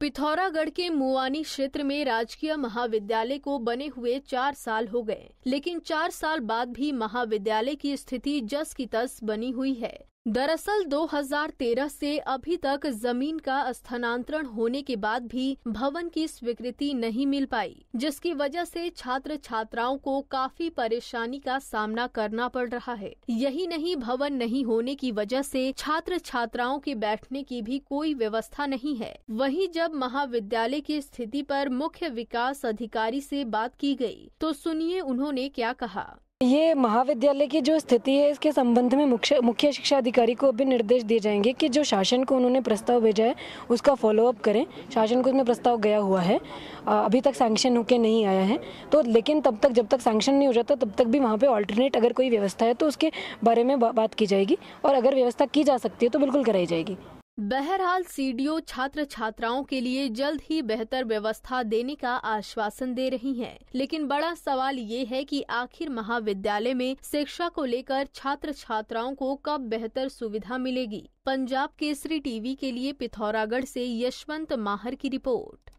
पिथौरागढ़ के मुवानी क्षेत्र में राजकीय महाविद्यालय को बने हुए चार साल हो गए लेकिन चार साल बाद भी महाविद्यालय की स्थिति जस की तस बनी हुई है दरअसल 2013 से अभी तक जमीन का स्थानांतरण होने के बाद भी भवन की स्वीकृति नहीं मिल पाई जिसकी वजह से छात्र छात्राओं को काफी परेशानी का सामना करना पड़ रहा है यही नहीं भवन नहीं होने की वजह से छात्र छात्राओं के बैठने की भी कोई व्यवस्था नहीं है वहीं जब महाविद्यालय की स्थिति पर मुख्य विकास अधिकारी से बात की गई तो सुनिए उन्होंने क्या कहा ये महाविद्यालय की जो स्थिति है इसके संबंध में मुख्य मुख्य शिक्षा अधिकारी को अभी निर्देश दिए जाएंगे कि जो शासन को उन्होंने प्रस्ताव भेजा है उसका फॉलोअप करें शासन को उसमें प्रस्ताव गया हुआ है अभी तक सैंक्शन होके नहीं आया है तो लेकिन तब तक जब तक सैंक्शन नहीं हो जाता तब तक भी वहाँ पे ऑल्टरनेट अगर कोई व्यवस्था है तो उसके बारे में बा, बात की जाएगी और अगर व्यवस्था की जा सकती है तो बिल्कुल कराई जाएगी बहरहाल सीडीओ छात्र छात्राओं के लिए जल्द ही बेहतर व्यवस्था देने का आश्वासन दे रही हैं, लेकिन बड़ा सवाल ये है कि आखिर महाविद्यालय में शिक्षा को लेकर छात्र छात्राओं को कब बेहतर सुविधा मिलेगी पंजाब केसरी टीवी के लिए पिथौरागढ़ से यशवंत माहर की रिपोर्ट